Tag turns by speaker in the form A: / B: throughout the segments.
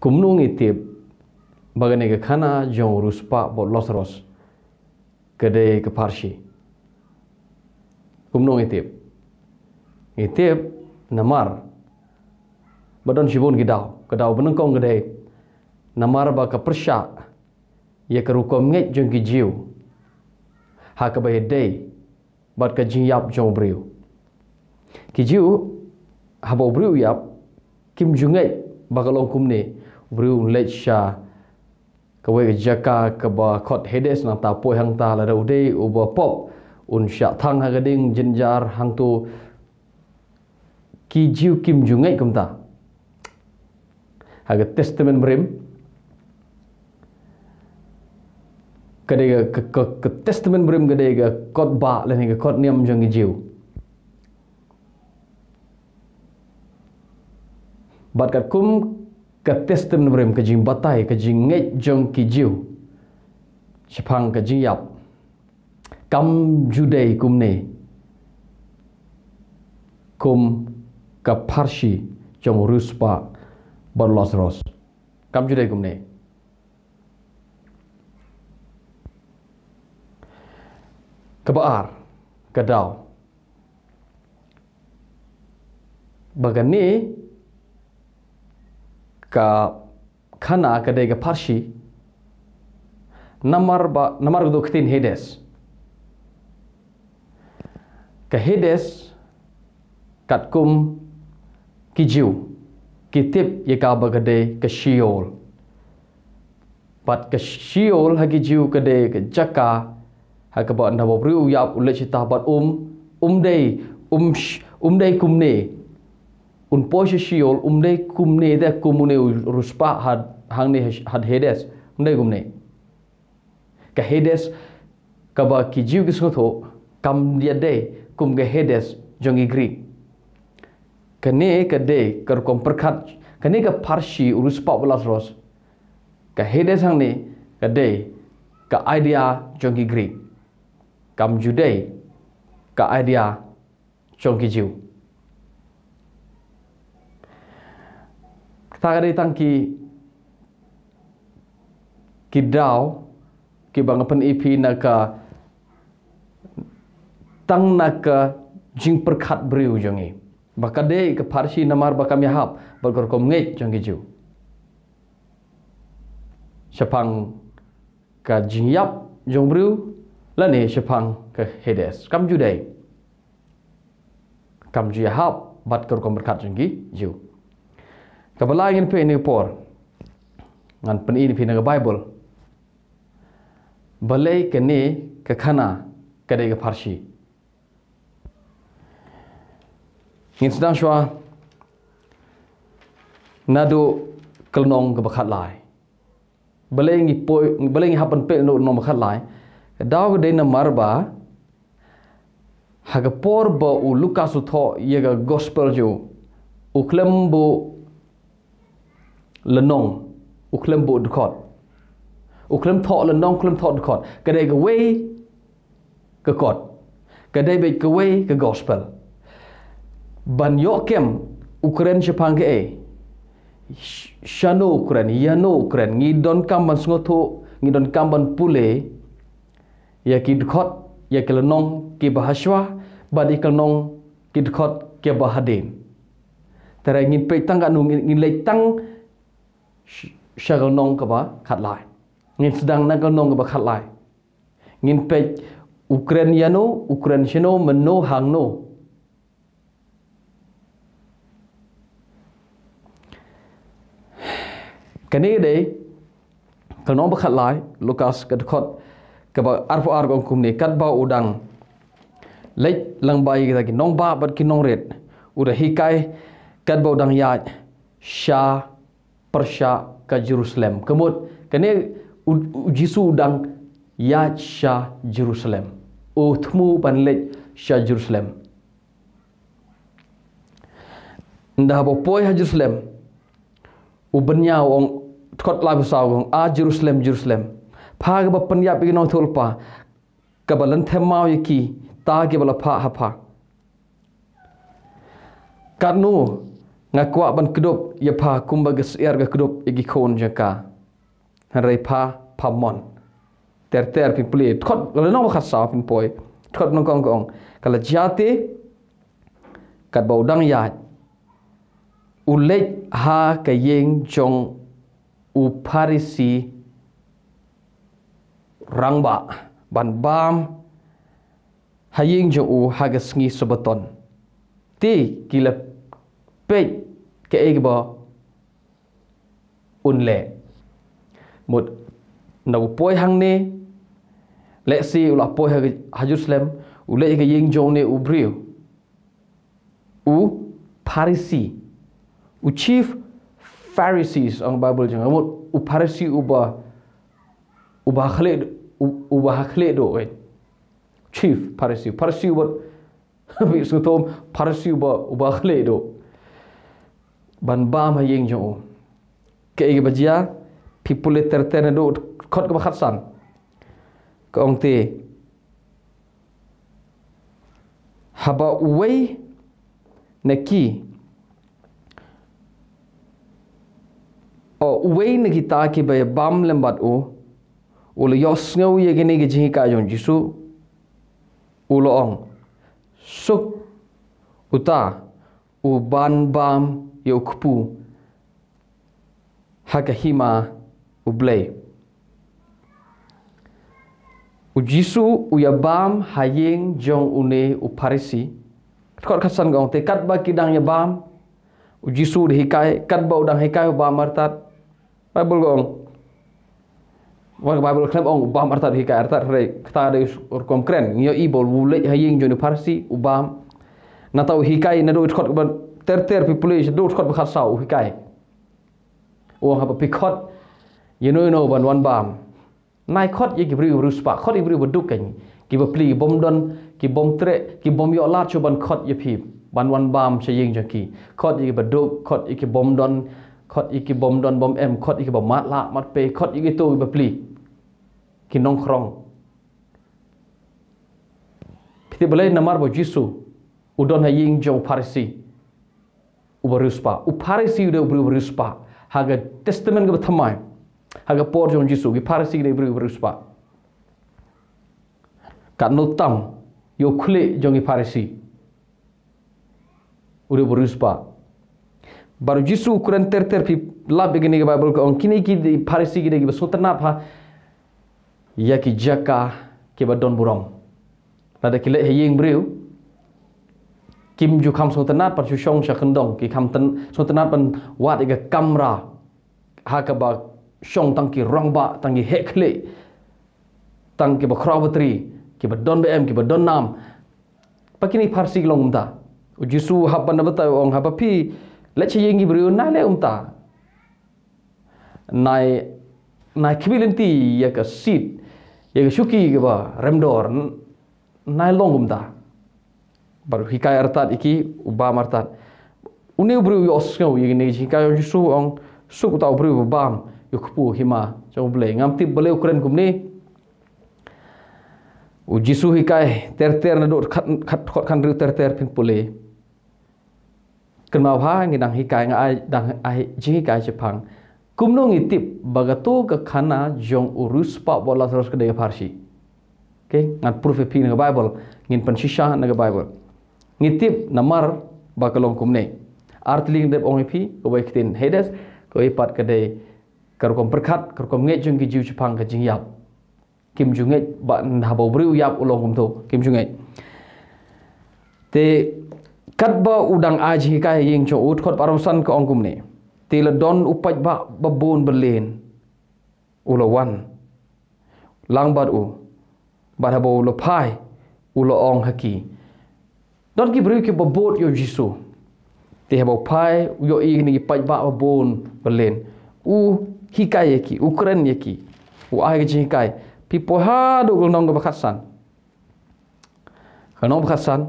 A: kumnu ngi tip bagane ke khana jong ruspa bo losros kede ke parshi kumnu ngi tip ngi tip namar badon shibun gidau kedau benengkong gede namar ba ke persya ye ke rukom ngi jong ki jiu ha ke bae dei bat ke jiyap jong briu ki jiu ha bo briu yap kim jungai bagalong kumne វឬលេចឆាកវេជាកាកបខតហេដេសណតាពុយហងតាលរូដេឧបពបអ៊ុនឆាថងហកឌីងជីនជាហងទូគីជីវគីមជុងៃគំតាហកតេស្តមិនប្រេមកដេកកកកតេស្តមិនប្រេមកដេកកតបាលេងកតនិមជងជីវបាត់កាត់គុំ ka testem na brem ka jing batai ka jing nge jong ki jiu chapang ka jing yap kam judei kum ne kum ka parshi chong ruspa bar los ros kam judei kum ne ka baar ka dao baga ka kana ka dega parshi namar ba namar do ktin hedes ka hedes kat kum ki jiu ki tip ye ka ba ka de ka shiol pat ka shiol ha ki jiu ka de ka jaka ha ka ba na ba priu ya ulle chita bat um um dei um um dei kum ne un poche shiol umne kumne da kumune ruspa had hangne had hedes umne kumne ka hedes ka ba ki jiu gi sotho kam dia de kum ge hedes jongi gri ka ne ka de kar kom prakhat ka ne ka parshi ruspa bolas ros ka hedes hangne ka de ka idea jongi gri kam judei ka idea jongi jiu tak ada tang ki ki dao ki bang pen ep na ka tang na ka jing per khat briu jong e. baka de ka parsi namar baka mi hap bal gor kom ngai jong gi ju sapang ka jing yap jong briu la ne sapang ka hedes kam ju dai kam ju hap bat gor kom ber jong gi ju ka ba laa yin pe ni por ngan pen in pe na bible ba lei ke ni ka khana ka de ga parshi ngin sdan nadu na do kal nong ga ba khat lai ba lei ngi po ba lei ngi pe no nom khat lai da ga de na mar por ba u lukasu tho ye ga gospel ju, uklem bu លនងអ៊ូក្លឹមបូដខតអ៊ូក្លឹមថោលនងក្លឹមថោដខតកដេកវេកកតកដេបេកវេកហ្គោស្ពលបានយកគេមអ៊ូក្រែនជាផាំងគេឆាណូអ៊ូក្រែនយ៉ាណូអ៊ូក្រែនងីដុនកំបានស្ងោធូងីដុនកំបានពូលេយ៉ាគីដខតយ៉ាកលនងគីបាហាសវ៉ាបានឌីកលនងគីដខតគេបាហាឌីនតារ៉ៃងីពេតាំងកានងីលេតាំងชากนงกับว่าขัดลายงินสดงนั่งกับนงกับขัดลายงินเป็อุเครนยานุอุเครนชโนมันโนหังโนกันนี้เดยกันน้องบัคลายลูกัสกันคดกับอาร์ฟอาร์กองคุมนี่กัดบ่าวดังเล็กลังใบกันกินน้องบ้าบัดกินน้องเร็ดอุระฮิกายกัดบ่าวดังยาชา Persia ke Jerusalem. Kemud kena ujisu udang ya sya Jerusalem. Utmu oh, panlet sya Jerusalem. Ndah popoi ha Jerusalem. Ubenya wong kot lagu sawong a ah, Jerusalem Jerusalem. Phag ba panya pigno tholpa. Kabalan themau yiki ta ke bala pha ha pha. Karnu ngakuak ban kedup ya pa kumba gesiar ga kedup igi ya khon jaka rai pa pamon ter ter pi ple khot le nong kha sa pin poi khot nong kong kong kala jati kat bau dang ya ulek ha ka yeng jong u parisi rangba ban bam hayeng jo u hagasngi sobaton ti kilap เป๊ะแกเอกบออุ่นแหละหมดนับป่วยหังเน่เล็กซีอุลาป่วยฮะฮะจุสเลมอุเล็กกับยิงจงเน่อุบริวอุพาริซีอุชีฟฟาริซีสองบาบลจังหมดอุพาริซีอุบะอุบะฮะเลดอุบะฮะเลดโอ้ยชีฟพาริซีพาริซีอุบะวิสุทธิ์ทอมพาริซีอุบะอุบะฮะเลดโอ้ ban bam ha yeng jo ke ege bajia people ter ter na do khot ka khatsan ka ong te haba wei na ki o wei na ki ta ki ba ya bam lem bat o ul yo sngau ye ge ne ge ji ka jo jisu ul ong suk uta u ban bam -ba yokpu hakahima ublei. Ujisu uyabam hayeng jong une uparisi. Kau kasan gong te katba kidang yabam. Ujisu dihikai katba udang hikai ubam artat. Bible gong. Wang Bible klem ong ubam artat hikai artat re kata ada ur komkren. Nyo ibol wule hayeng jong uparisi ubam. Natau hikai nado itkot kubat เตอร์เพิพลีดูขอดบขัดเสาพิไกอวงครับพิคอดยโนยโนบันวันบามนายขอดยี่งกบริบรุสปะขอดีกิบรีบดุกันกิบปลีบอมดอนกิบอมเตะกิบอมยอลาชุบันขอดยิพีบบันวันบามชยิงจังกีขอดยิ่งกบดุกอดีิกิบอมดอนขอดีิกิบอมดอนบอมเอ็มขอดีิกิบอมมาละมาเปย์ขอดีิกิตูกิบปลีกินน้องครองพิธีเบลนมาร์บอจิสูอุดอนหยิงจงพาริซี berispa, upari si udah beri berispa, harga testamen ke harga porjon Yesus, Uparisi si udah beri berispa. Kat nutam, yo kule jongi Parisi, si, udah berispa. Baru Yesus ukuran ter ter pi lab begini ke Bible ke orang kini kiri upari si kiri ke bersuatu ha. ya jaka ke badon burong. Nada kile heying beriu, กิมอยู่คำสุตนาปัจจุชงชะคันดงกิคำสุตนาเป็นวาดอีกกรรมราหากบะชงตั้งกิรังบะตั้งกิเฮคลีตั้งกิบะครอบตรีกิบะดอนเบมกิบะดอนนามปักกินีพาร์ซิกลงมตาอุจิสูฮับบันนบตาองฮับพี่และเชยงกิบริวนาเลอมตานายนายคิบิลินตียากะซีดยากะชุกีกิบะเรมดอร์นายลงมตา baru hikayat artat iki ubah martat uni ubru yo osngau yig ne hikaya jisu ong suk ta ubru ubam yo kpu hima jo ble ngam ti ble ukren kumni u jisu hikai ter ter na dot khat khat khot khan ru ter ter pin pule kenma bha ngi dang hikai ngai ai dang ai ji hikai che phang kumno ngi tip bagatu ka khana jong urus pa bola terus ke de farsi Okay, ngan proof e pin nga bible ngin pan shisha nga bible ngitip namar bakalong kumne artli ngdep ong ipi kobai kitin hedes ko ipat kedai karukom perkat karukom ngai jung ki jiu chapang ka jing yap kim jung ngai ba nda ba bru yap ulong kum tho kim jung ngai te kat ba udang aji ka ying cho ut khot paromsan ka ong kumne te le don upaj ba babon berlin ulowan langbat u ba ba ulopai ulong haki ki Don't give you keep a boat yo jisu. Te have a pai yo i ni pai ba a bon belen. U uh, hikai yeki, ukren yeki. U uh, ai ge hikai. People ha do go nong ba khasan. Khano ba khasan.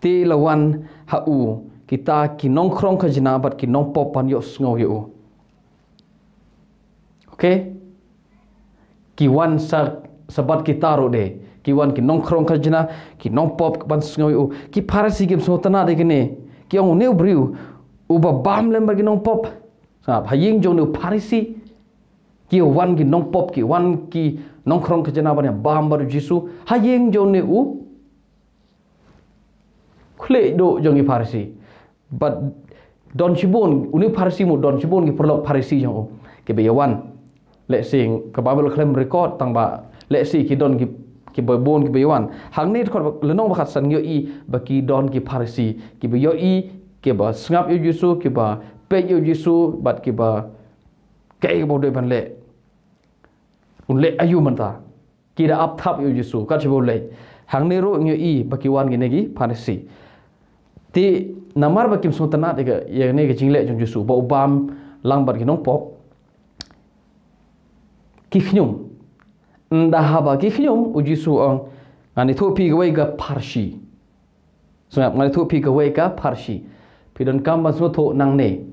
A: Te lawan ha u kita ki nong krong ka jina bat ki nong popan yo sngo yo. Okay? Ki wan sa sebab kita ro de kiwan ki nongkrong ka jina ki nongpop pop ban sngoi u ki pharasi gem so tana de gine ki ong new ubriu u ba bam lem ba ki nongpop sa ba ying jong ne pharasi ki wan ki nongpop ki wan ki nongkrong ka jina ba ya, bam ba jisu ha ying jong ne u khle do jong ki pharasi but don chibon uni pharasi mu don chibon ki prolok pharasi jong u ke be yawan let's see ke babel claim record tang ba let's see ki don ki ki boy bon ki boyan hang nei khor le nong bakha san yo ba ki don ki pharisi ki ba yo i ki ba snap yo yesu ki ba pe yo yesu bat ki ba kai ba de ban le un le ayu man ta ki da ap thap yo yesu ka chi le hang nei ro yo ba ki wan gi ne gi pharisi ti namar ba kim sutana de ga ye ne ga jing le jong yesu ba ubam lang bar gi nong pop ki khnyum ndahaba bagi khiyum uji su ang ngani thu pi gawai ga parshi sunga ngani thu pi gawai ga parshi pidon kam basu tho nang ne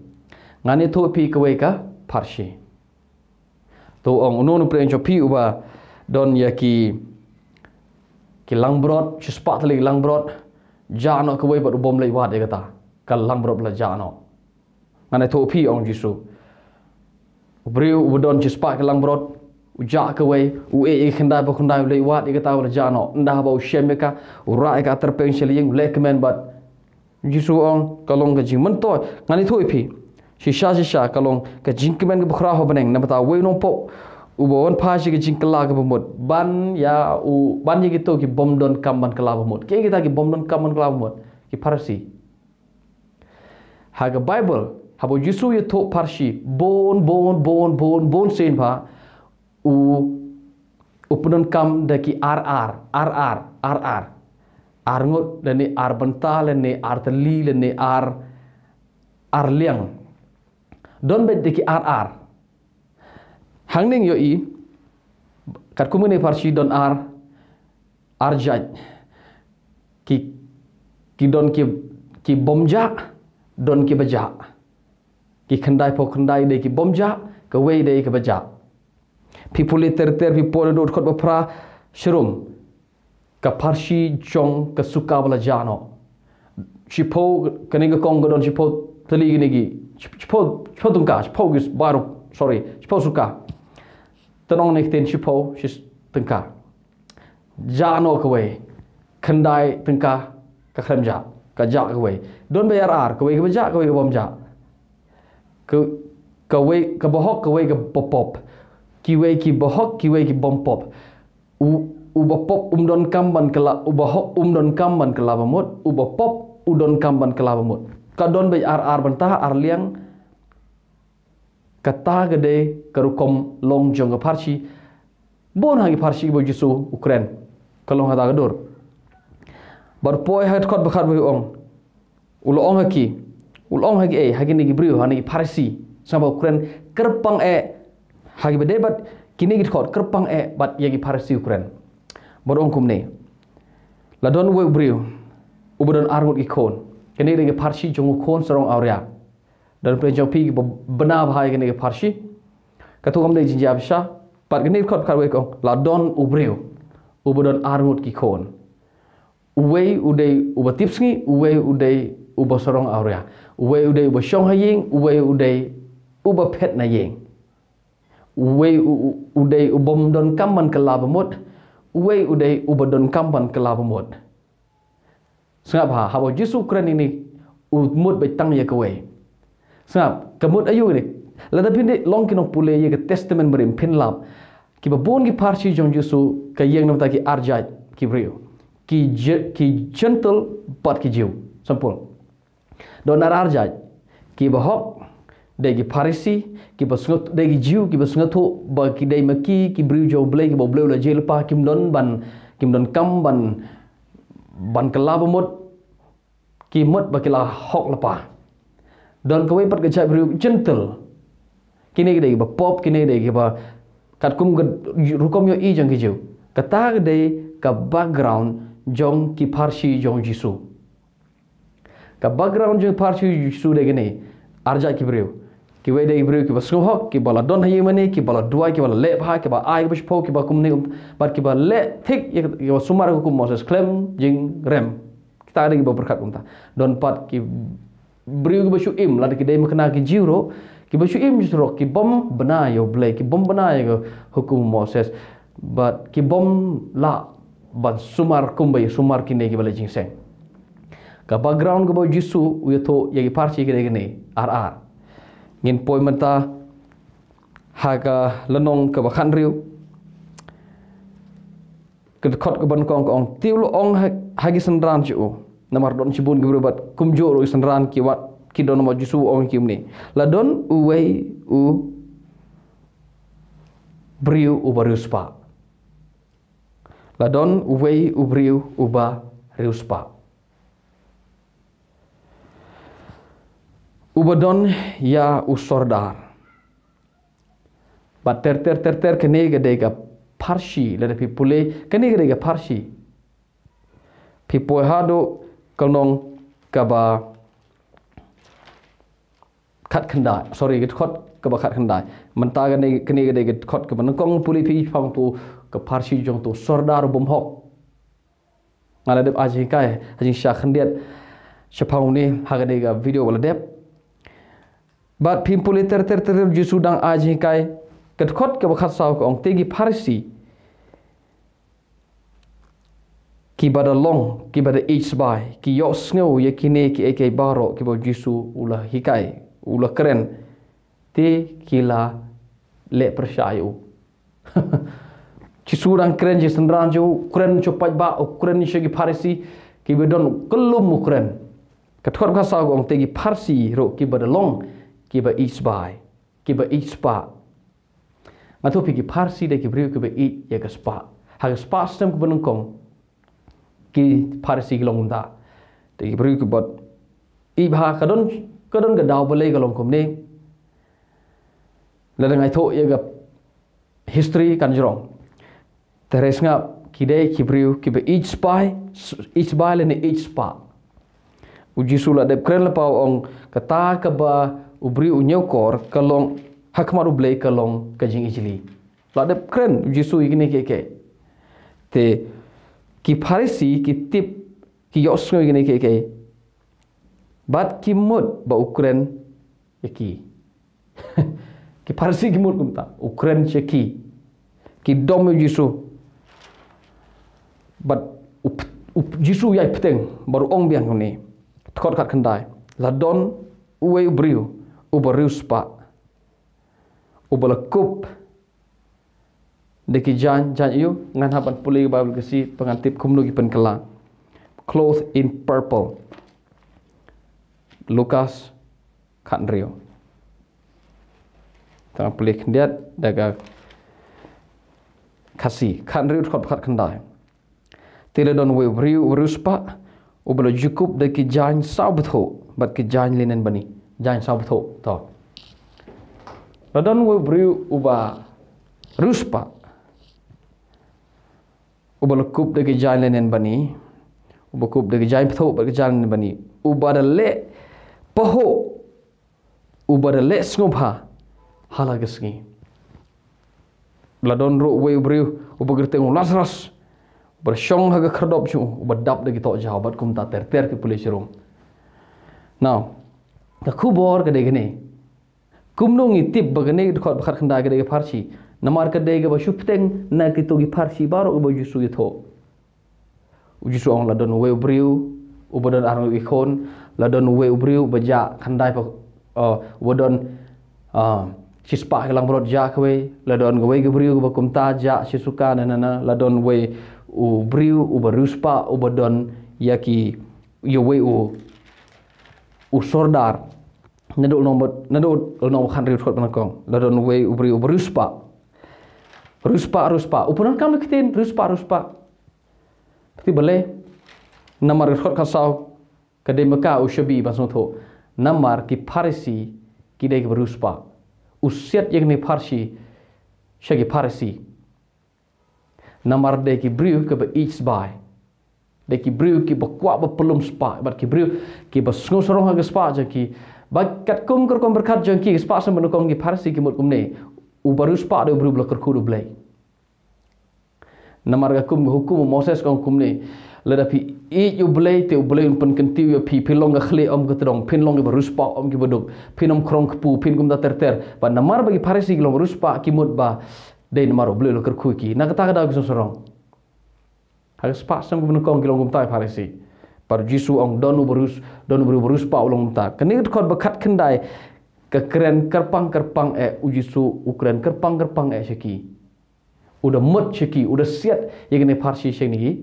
A: ngani thu pi gawai ga parshi to ang unon pre encho pi uba don yaki ki langbrot chi spat le langbrot ja no ko wai bot bom le wa de kata kal langbrot la ja no ngani pi ang ji su Ubriu udon cispak kelang brot ujak away u e e khanda ba khanda le wat e kata wala jano nda ba u shemeka u ra e kata pension ying lekmen but jisu on kalong ka jing mento ngani thoi phi shi sha shi sha kalong ka jing kmen ga bkhra ho baneng na bata we no po u bo on pha shi ga jing kala ga bmod ban ya u ban ye ki ki bom don kam ban kala bmod ke ki ta ki bom don kam ban kala bmod ki parsi ha bible ha bo jisu ye to parsi bon bon bon bon bon sein pha U, upunan kam daki RR RR RR arngo lene ar bantal lene ar tali lene ar ar liang don be deki RR hangning yo i kat kumune farsi don ar ar jaj ki ki don ki ki bomja don ki baja ki kendai pho kendai de bomja ka wei de ki baja people ter-ter, people duduk kot berpera, syurum. Keparsi jong kesuka bala jano. Cipo kene ke kong gedon cipo teli gini gi. Cipo cipo tungka, cipo gis baru, sorry, cipo suka. Tenong nek ten cipo sis tungka. Jano kwe, kendai tungka kakrem jak, kajak kwe. Don bayar ar, kwe kebajak, kwe kebom jak. Kwe kebohok, kwe kebopop. Kwe kebohok, kwe kebopop kiwe ki bahok kiwe ki bompop u uba pop umdon kamban kala uba hok umdon kamban kala bamot uba pop udon kamban kala bamot kadon bay ar ar bantah ar liang kata gede kerukom long jong ke parchi bon hagi parchi bo jisu ukren kalong hada gedor bar poe hat kot bakar bo ong ul ong haki ul ong haki e hagi ni gibri hani parsi sama ukren kerpang e eh, hagi bede bat kini git khot kerpang e bat yagi parasi ukren borong kum ne la don we ubriu ubadon arut ikon kini rege parshi jong ukon sarong aurya dan pre jong pi bena bhai kini ge parshi katu kam de jinja absha par kini khot kar we ko la don ubriu ubadon arut ikon uwe ude ubatipsngi uwe ude ubasorong aurya uwe ude ubashong hayeng uwe ude ubapet na yeng uwe wey uday ubom don kamban ke laba mod wey uday ubadon kamban ke laba Sebab apa? ha Yesus jesu ini ut betang ya tang Sebab kemud ayu ni Lada pindi long kino pule ye ke testament merim pin lab ki ba ki parchi jong Yesus ka yeng nam ta ki arja ki brio ki ki gentle pat ki jiu sampul do narar ki ba Dai ki parisi ki bersungut dari ki jiu ki bersungut ho ba ki dai maki ki briu jo ble ki boble la jail pa kim don ban kim don kam ban ban kala ba mot ki mot ba ki la hok la pa don ka wepat ka chai briu gentle kini ki dai ba pop kini dai ki ba kat kum ga rukom yo i jang ki jiu kata ka dai ka background jong ki parsi jong jisu ka background jong parsi jisu dai ni arja kibriu ki wede ibru ki basu ho ki bala don ha yemane ki bala dua ki bala le ba ki ba ai ki bashpo ki ba kum ne bar ki ba le thik ye sumar ko moses klem jing rem kita ada ki ba berkat kum ta don pat ki bru ki basu im lad ki dei makna ki jiro ki basu im jiro ki bom bana yo ble ki bom bana yo hukum moses but ki bom la ban sumar kum bai sumar ki ne ki bala jing sen ka background ko bo jisu yeto ye ki parchi ki ne ki ne ar ar ngin poi menta haga lenong ke bakhan riu ke khot ke ban kong kong tiul ong ha, hagi sendran chu namar don chibun ge berbat kum jo ro sendran ki wat ki don ma jisu ong ki mne la don u wei u briu u barius pa la don u wei u briu u ba riu spa ubadon ya usordar bat ter ter ter ter kene ga de ga parshi le de pipule kene ga de ga parshi pipoe hado kalnong ka ba khat khanda sorry ga khot ka ba khat khanda man ta ga ne kene ga de ga khot ka ban kong puli pi phang tu ka parshi jong tu sordar bom hok ngala de ajikai ajin sha khandiat sha phang ni ha ga de ga video wala de but pimpuli ter ter ter ju sudang aj kai kat khot ke bakhat sau ko ong tegi parsi ki bada long ki bada each by ki yo snow ye kine ki ek ek baro ki bo jisu ulah hikai ulah keren te kila le persayu ki surang keren je sendran jo keren cho pat ba o keren she ki parsi ki bedon kelum mu keren kat khot ka sau ong tegi parsi ro ki bada long kiba each by kiba each spot matho piki parsi de ki priyo kiba each ya ka spot ha ka spot stem ku bunung kong ki parsi ki long da de ki priyo kiba i ba ha, ka don ka don ga dau ba lei ka long kom ne la dengai tho ya ka history kan jrong teres nga ki de ki priyo kiba each spot each by le ne each spa. Uji sulat dek keren lepau ong kata keba ubri unyau kor kalong hakmaru blai kalong kajing ijli la de kren jisu igne ke ke te ki farisi ki tip ki yosngo igne ke ke bat kimut ba ukren eki ki farisi kimut kumta ukren cheki ki dom jisu bat up, up jisu yai pteng baru ong biang ni thot khat khandai la don uwe ubriu uba riuspa uba lekup deki jan jan iu ngan haban puli ba bul kesi pengantip kumnu gi penkela cloth in purple lukas kan rio tang puli kendiat daga kasi kan rio khot khot kendai tile don we riu riuspa uba lo jukup deki jan sabtho bat ki jan linen bani jangan sama betul to radon we bru uba ruspa uba lekup de jalan lenen bani uba kup de jalan betul ba jalan bani uba de le poho uba de le ngoba halaga sngi radon ro we bru uba gerteng lasras bersyong haga kerdop cu uba dap de kita jawab kum ta ter ter ke polisi rum now tak ta khubor ka degne kumnung i tip ba gane khot khar khanda ga dege parchi namar ka dege ba shupteng na kita to gi Baru baro ba jisu yatho u jisu ang la don we briu u bodon arang i khon la don we briu ba ja khandai pa u bodon a si spa ke kwe la don gwe ge briu ba kum ta ja suka na na don we u briu ruspa u bodon yaki yo u u sordar na nombot na do no khan ri thot na kong la do we u bri u bri ruspa ruspa u punan kam kiten ruspa ruspa Tapi bale namar khot ka sau ka de maka u shabi basno tho namar ki parisi ki de ki ruspa u set yek ni parsi shagi parisi namar de ki bri u ka ba each by de ki briu ki bakwa ba pulum spa ba ki briu ki ba sngo sro ki ba kat kum kar kom berkat jang ki spa sam banu kom ki ki mul kum ne u baru spa de briu blakar khudu namar ga kum hukum moses kom kum ne le da pi i ju blai te u blai un pan pi pi long ga khle om ga trong pin long ga baru om ki bodok pin krong pu pin kum dah terter. ter namar bagi ki farsi ki long baru spa ki mut ba namar u blai lo kar khu ki na ka ta ga da Hari sepak sang gubernur kong gilong gumtai parisi. Baru jisu ong donu berus donu beru berus pa ulong ta. Kini itu kau berkat kendai ke keren kerpang kerpang eh ujisu ukren kerpang kerpang eh seki. Udah mud seki, udah siat yang ini parsi yang ini.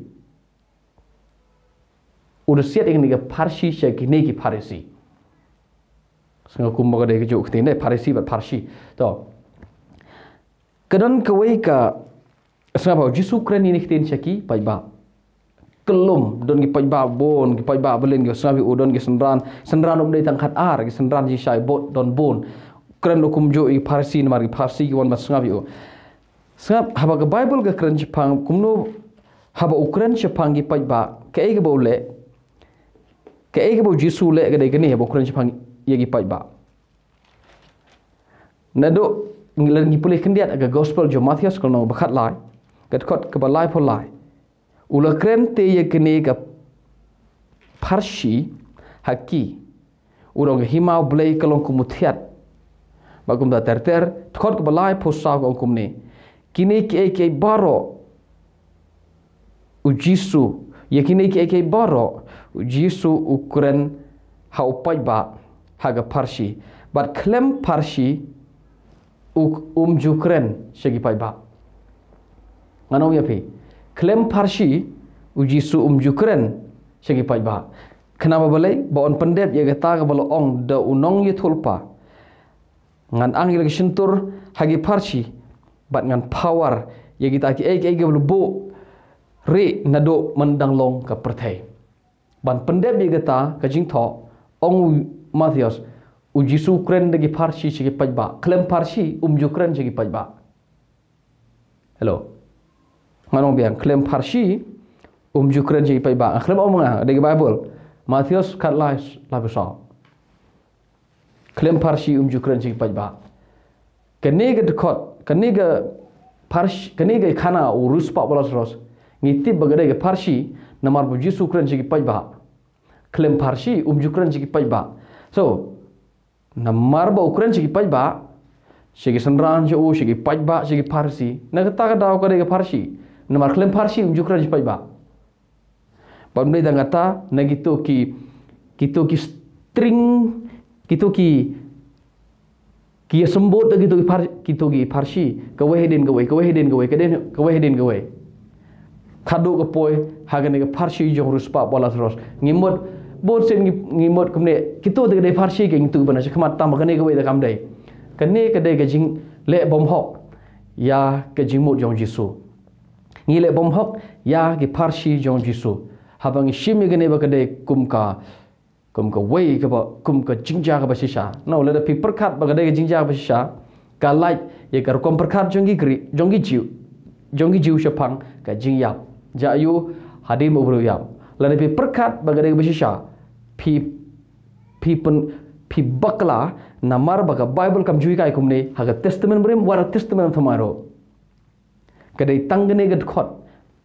A: Udah siat yang ini ke parsi seki ni ke parisi. Sangat kumpa kadai kejuk ketinai parisi bat parsi. Tuh. Kedan kewaika sebab apa? Jisu kerani ni kita insyaki, pajba. Kelum, don ki pajba bon, ki pajba belin, ki sengabi udon, ki senran, sendran om dayi tangkat ar, ki sendran jisai bot, don bon. Keren lukum jo, ki parsi ni mar, ki parsi ki wan mas sengabi u. Sengab, haba ke Bible ke keren Jepang, kumno, haba ukren Jepang ki pajba, ke ege bau le, ke ege bau jisu le, ke dekeni haba ukren Jepang, ya ki pajba. Nado, ngilang ki pulih kendiat, aga gospel jo kalau nama bakat lai, kat kot ke balai polai ula kren te ye kene ka parshi haki urong himau blei kalong kumuthiat bakum da terter kot ke balai posau ko kumne kine ke ke baro ujisu ye kine ke ke baro ujisu ukren ha upai ba haga parshi bat klem parshi uk um jukren segi pai ba Mana uya pe? Klaim parsi uji su umjukren segi pajbah. Kenapa balai? Bawon pendep ya kita kebal ong da unong ya tulpa. Ngan angil ke sentur hagi parsi, bat ngan power ya kita ki ek ek kebal bo re nado mendang long ke pertai. Ban pendep ya kita ke jingto ong Matthias uji su kren degi parsi segi pajbah. Klaim parsi umjukren segi pajbah. Hello ngarong biang klaim parsi um jukren jei pai ba khlem om nga lah, de bible Matius kat la la besa klaim parsi um jukren jei pai ba kene ke dekot kene ke parsh kene ge khana urus pak bolas ros Niti bagai ge parsi nama bu jisu kren jei pai ba klaim parsi um jukren jei pai ba so namar ba ukren jei pai ba Sigi sendran je u sigi pajba sigi parsi Negeri tak ada orang ka parsi nomor klaim parsi unjuk raja pai ba pon mai dang ata na ki kitu ki string kitu ki ki sembot da gitu ki par kitu ki parsi ka weh den ka weh ka weh den ka weh ka den ka weh den ka hagane ka parsi jong rus pa bola ros ngimot bon sen ngimot kumne kitu da de parsi ke ngitu bana chakmat tam ka ne ka weh da kam dai ka jing le bom hok ya kajing mud mot jong ngile bom hok ya gi parshi jong jisu habang shimi gane ba kade kumka kumka wei ka ba kumka jingja ka ba shisha no le da pi prakat ba kade gi jingja ka ba shisha ka lai ye kar kom prakat jong gi gri jong gi jiu jong gi jiu shapang ka jingya ja yu hadi mo bru yam le da pi prakat ba kade gi ba shisha pi pi pun pi bakla namar ba ka bible kam jui kai kumne ha ga testament brim war testament thamaro ကဒေတန်ကနေကခတ်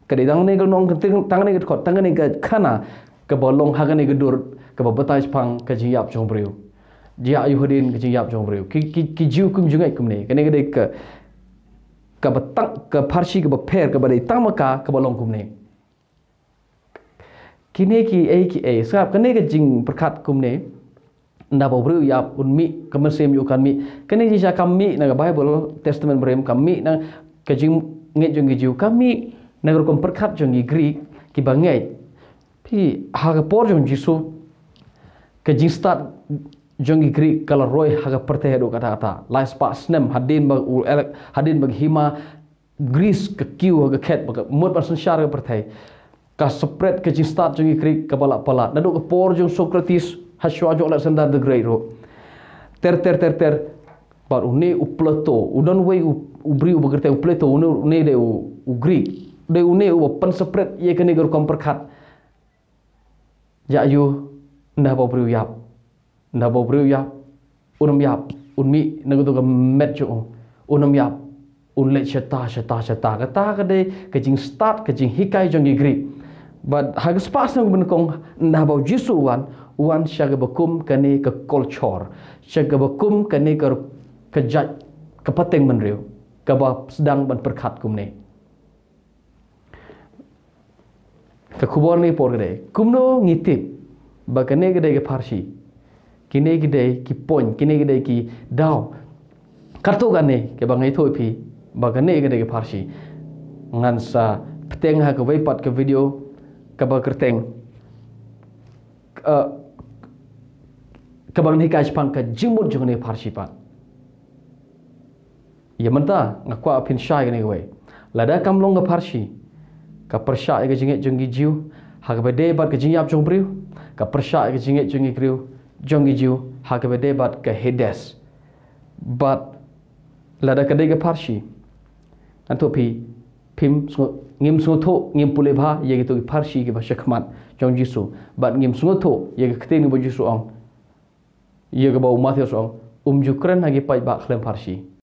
A: ကဒေတန်ကနေကနောင်ကတန်ကနေကခတ်တန်ကနေကခနာကဘလုံဟာကနေကဒူရကဘပတိုင်ဖန်ကကြီးရပ်ချုံပရူဂျီအယူဟဒင်ကကြီးရပ်ချုံပရူကီကီဂျီကွမ်ဂျူငိုင်ကွမ်နေကနေကဒေကကဘတန်ကဖာရှိကဘဖဲကဘဒေတမကကဘလုံကွမ်နေကိနေကီအေကီအေဆပ်ကနေကဂျင်းပခတ်ကွမ်နေနာဘဘရူယာပွန်မီကမစေမြူကန်မီကနေဂျီရှာကမ်မီနာဘိုင်ဘယ်တက်စတမန့်ဘရမ်ကမ်မီနာကဂျင်း ngay jong giu kami na ro kom per khap jong gi greek ki ba ngay pi ha ga por jong ji su ke jing start jong gi greek kala roy ha ga per hedo kata kata last pass nem hadin ba u elek hadin ba hima greece ke kiu ha ga ket ba mot person shar ga per te ka spread ke jing start jong gi greek ka bala pala na do por jong socrates ha shwa jo alexander the great ro ter ter ter ter par uni uplato udan wei up u bri u bagartay u plato u neede u u greek de u neede u pan spread ye kene gar kom perkat ya yu nda bo bri u yap nda bo bri u yap unum yap un mi nego do met jo unum yap un le cheta cheta cheta ga ta ga de ke jing start ke jing hikai jong ye greek but ha ga spas nang bun kong nda bo jisu wan wan shaga bakum kene ke culture shaga bakum kene gar kejat kepeting menriu ក៏បសដងបន្តប្រខាត់គុំនេះកកបងនេះពរក្រេគុំនោះងីតិបបកណេក្ដេកផារស៊ីគីណេក្ដេកគីប៉ុញគីណេក្ដេកគីដោកាត់ទូកានេះកបងៃធុយភីបកណេក្ដេកផារស៊ីងាន់សាផ្ទែងហកវៃប៉តកវីដេអូកបកកតេងអឺកបងនេះកាច់ផង់កជីមុតជងនេះផារស៊ីប៉ត ia mentah ngakwa apin syai ni gue. Lada kam long ngaparsi. Ka persya ke jingit jonggi jiu. Hak bede bat ke jingi ap jong priu. Ka persya ke jingit jonggi kriu. Jonggi jiu. Hak bede bat ke hedes. Bat lada kade ke parsi. Antu pi pim ngim sungutho ngim pule bah ye gitu ki parsi ki ba shakmat jong jisu. Bat ngim sungutho ye ke kte ni bo jisu ang. Ye ke ba umathe so ang. Um jukran hagi pai ba khlem parsi. parsi.